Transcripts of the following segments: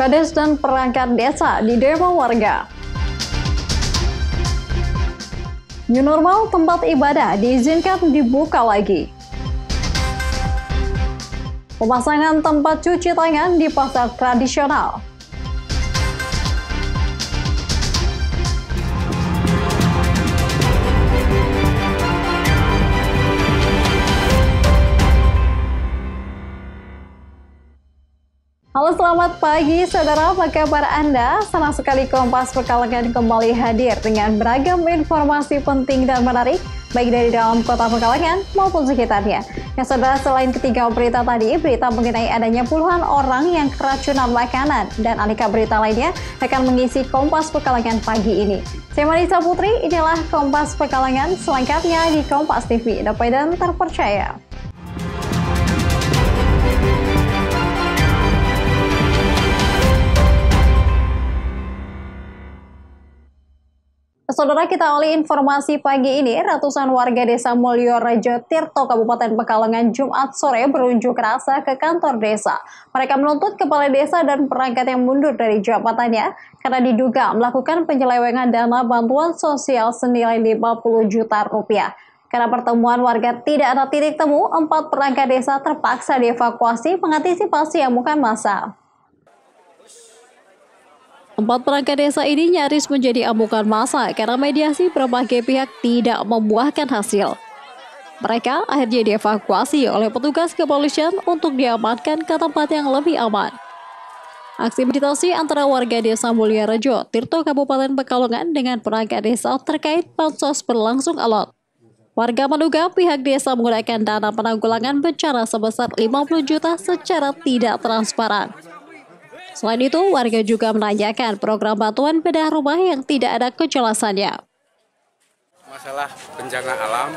Kades dan perangkat desa di demo warga. New normal tempat ibadah diizinkan dibuka lagi. Pemasangan tempat cuci tangan di pasar tradisional. Halo selamat pagi saudara, apa kabar Anda? Senang sekali Kompas Pekalongan kembali hadir dengan beragam informasi penting dan menarik baik dari dalam kota Pekalongan maupun sekitarnya. Nah saudara, selain ketiga berita tadi, berita mengenai adanya puluhan orang yang keracunan makanan dan aneka berita lainnya akan mengisi Kompas Pekalongan pagi ini. Saya Marisa Putri, inilah Kompas Pekalongan selengkapnya di Kompas TV, dapat dan terpercaya. Saudara kita oleh informasi pagi ini, ratusan warga desa Mulyorejo Tirto, Kabupaten Pekalongan, Jumat sore berunjuk rasa ke kantor desa. Mereka menuntut kepala desa dan perangkat yang mundur dari jabatannya karena diduga melakukan penyelewengan dana bantuan sosial senilai 50 juta rupiah. Karena pertemuan warga tidak ada titik temu, empat perangkat desa terpaksa dievakuasi mengantisipasi amukan masa. Empat perangkat desa ini nyaris menjadi amukan masa karena mediasi berbagai pihak tidak membuahkan hasil. Mereka akhirnya dievakuasi oleh petugas kepolisian untuk diamankan ke tempat yang lebih aman. Aksi meditasi antara warga desa Mulia Rejo, Tirto Kabupaten Pekalongan dengan perangkat desa terkait pansos berlangsung alot. Warga menduga pihak desa menggunakan dana penanggulangan bencana sebesar 50 juta secara tidak transparan. Selain itu, warga juga menanyakan program bantuan bedah rumah yang tidak ada kejelasannya. Masalah bencana alam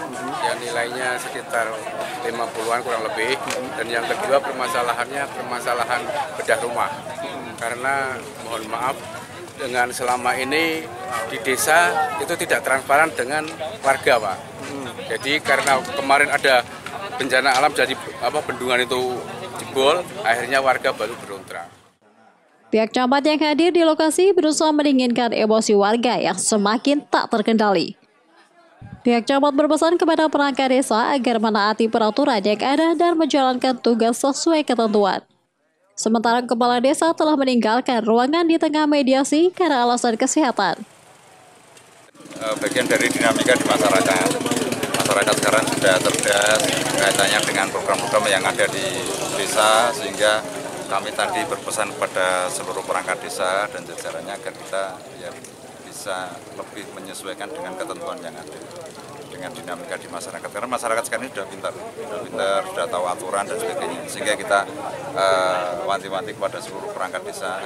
yang nilainya sekitar 50-an kurang lebih dan yang kedua permasalahannya permasalahan bedah rumah. Karena mohon maaf dengan selama ini di desa itu tidak transparan dengan warga, Pak. Jadi karena kemarin ada bencana alam jadi apa bendungan itu jebol, akhirnya warga baru berontrak. Pihak camat yang hadir di lokasi berusaha mendinginkan emosi warga yang semakin tak terkendali. Pihak camat berpesan kepada perangkat desa agar menaati peraturan yang ada dan menjalankan tugas sesuai ketentuan. Sementara kepala desa telah meninggalkan ruangan di tengah mediasi karena alasan kesehatan. Eh, bagian dari dinamika di masyarakat. Masyarakat sekarang sudah cerdas kaitannya dengan program-program yang ada di desa sehingga kami tadi berpesan kepada seluruh perangkat desa dan jajarannya agar kita ya, bisa lebih menyesuaikan dengan ketentuan yang ada dengan dinamika di masyarakat karena masyarakat sekarang ini sudah pintar sudah pintar sudah tahu aturan dan sebagainya sehingga kita uh, wanti-wanti kepada seluruh perangkat desa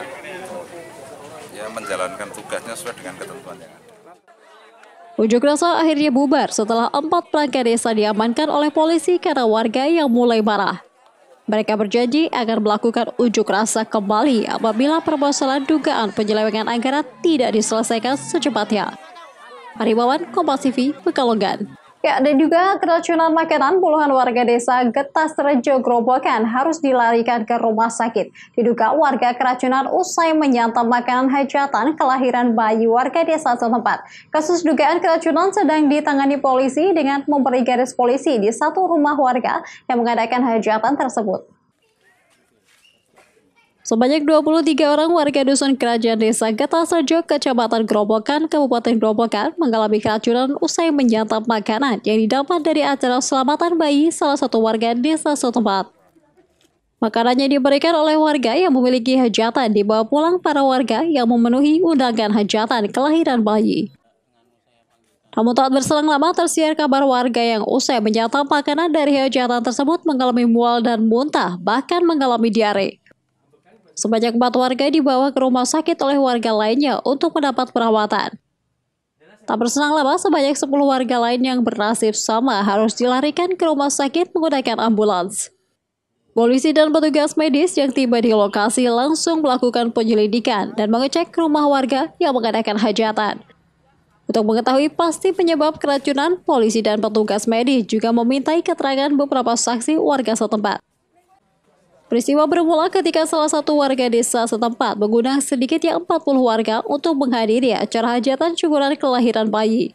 ya menjalankan tugasnya sesuai dengan ketentuan yang ada. Unjuk rasa akhirnya bubar setelah empat perangkat desa diamankan oleh polisi karena warga yang mulai marah. Mereka berjanji agar melakukan ujuk rasa kembali apabila permasalahan dugaan penyelewengan anggaran tidak diselesaikan secepatnya. Arimawan Kompas TV, Pekalongan. Ya, dan juga keracunan makanan puluhan warga desa Getas Rejo Grobogan harus dilarikan ke rumah sakit. Diduga warga keracunan usai menyantap makanan hajatan kelahiran bayi warga desa setempat. Kasus dugaan keracunan sedang ditangani polisi dengan memberi garis polisi di satu rumah warga yang mengadakan hajatan tersebut. Sebanyak 23 orang warga dusun kerajaan desa Gatasrejo, kecamatan Gerobokan, Kabupaten Gerobokan mengalami keracunan usai menyantap makanan yang didapat dari acara selamatan bayi salah satu warga desa setempat. Makanannya diberikan oleh warga yang memiliki hajatan dibawa pulang para warga yang memenuhi undangan hajatan kelahiran bayi. Namun tak berselang lama tersiar kabar warga yang usai menyantap makanan dari hajatan tersebut mengalami mual dan muntah, bahkan mengalami diare. Sebanyak empat warga dibawa ke rumah sakit oleh warga lainnya untuk mendapat perawatan. Tak bersenang lama, sebanyak 10 warga lain yang bernasib sama harus dilarikan ke rumah sakit menggunakan ambulans. Polisi dan petugas medis yang tiba di lokasi langsung melakukan penyelidikan dan mengecek rumah warga yang mengadakan hajatan. Untuk mengetahui pasti penyebab keracunan, polisi dan petugas medis juga memintai keterangan beberapa saksi warga setempat. Peristiwa bermula ketika salah satu warga desa setempat mengundang sedikitnya 40 warga untuk menghadiri acara hajatan syukuran kelahiran bayi.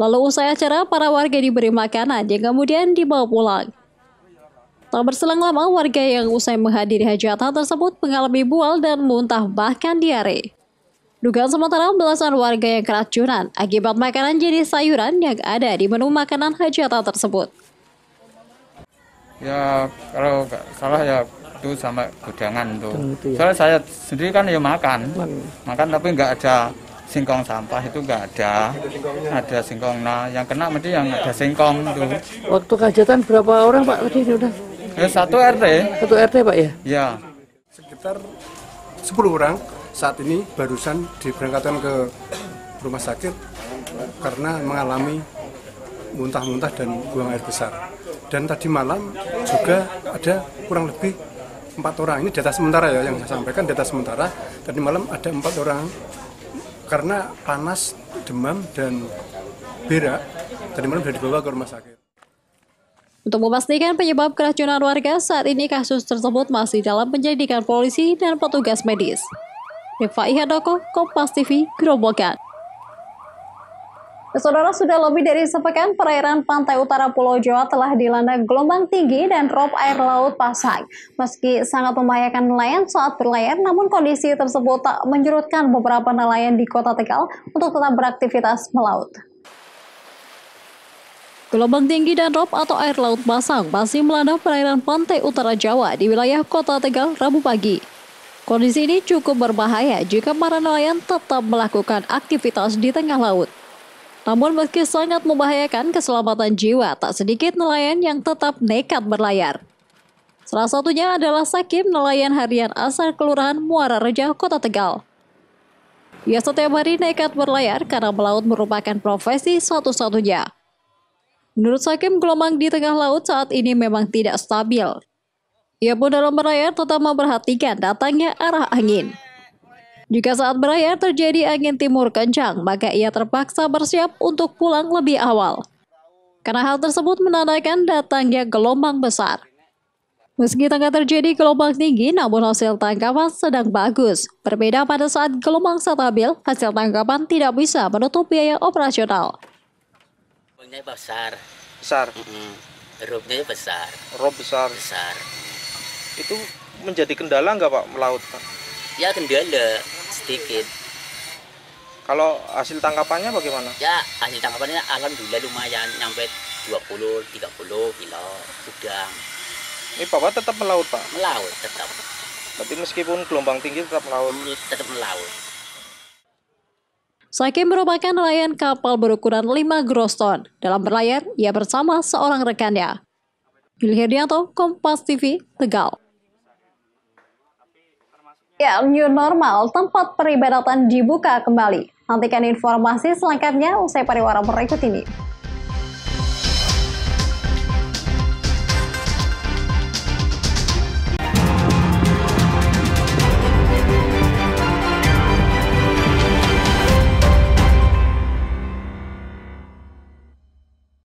Lalu usai acara, para warga diberi makanan yang kemudian dibawa pulang. Tak berselang lama, warga yang usai menghadiri hajatan tersebut mengalami bual dan muntah bahkan diare. Dugaan sementara belasan warga yang keracunan akibat makanan jenis sayuran yang ada di menu makanan hajatan tersebut ya kalau nggak salah ya itu sama gudangan tuh. ya. Soalnya saya sendiri kan ya makan, makan, makan tapi nggak ada singkong sampah itu nggak ada. Ada singkong. Nah, yang kena mesti yang ada singkong tuh. Waktu kajatan berapa orang Pak tadi sudah? Ya, satu RT. Satu RT Pak ya? Ya. Sekitar 10 orang saat ini barusan diberangkatkan ke rumah sakit karena mengalami muntah-muntah dan buang air besar dan tadi malam juga ada kurang lebih empat orang ini data sementara ya yang saya sampaikan data sementara tadi malam ada empat orang karena panas demam dan berak tadi malam sudah dibawa ke rumah sakit. Untuk memastikan penyebab keracunan warga, saat ini kasus tersebut masih dalam penyelidikan polisi dan petugas medis. Rifai Hadoko, Kompas TV, Gerobokan. Saudara sudah lebih dari sepekan perairan pantai utara Pulau Jawa telah dilanda gelombang tinggi dan rob air laut pasang. Meski sangat membahayakan nelayan saat berlayar, namun kondisi tersebut tak menyurutkan beberapa nelayan di kota Tegal untuk tetap beraktivitas melaut. Gelombang tinggi dan rob atau air laut pasang masih melanda perairan pantai utara Jawa di wilayah kota Tegal Rabu pagi. Kondisi ini cukup berbahaya jika para nelayan tetap melakukan aktivitas di tengah laut. Namun meski sangat membahayakan keselamatan jiwa, tak sedikit nelayan yang tetap nekat berlayar. Salah satunya adalah Sakim, nelayan harian asal Kelurahan Muara Reja, Kota Tegal. Ia setiap hari nekat berlayar karena melaut merupakan profesi satu-satunya. Menurut Sakim, gelombang di tengah laut saat ini memang tidak stabil. Ia pun dalam berlayar tetap memperhatikan datangnya arah angin. Jika saat berlayar terjadi angin timur kencang, maka ia terpaksa bersiap untuk pulang lebih awal. Karena hal tersebut menandakan datangnya gelombang besar. Meski tengah terjadi gelombang tinggi, namun hasil tangkapan sedang bagus. Berbeda pada saat gelombang stabil, hasil tangkapan tidak bisa menutup biaya operasional. Gelombangnya besar. Besar. Robnya besar. Rob besar. Besar. Itu menjadi kendala nggak Pak melaut Pak? Ya kendala sedikit kalau hasil tangkapannya bagaimana ya hasil tangkapannya alhamdulillah lumayan nyampe 20 30 kilo udang ini bapak tetap melaut pak melaut tetap tapi meskipun gelombang tinggi tetap melaut tetap melaut Saking merupakan nelayan kapal berukuran 5 gross ton. Dalam berlayar, ia bersama seorang rekannya. Yuli Herdianto, Kompas TV, Tegal. Ya, new normal, tempat peribadatan dibuka kembali. Nantikan informasi selengkapnya usai pariwara berikut ini.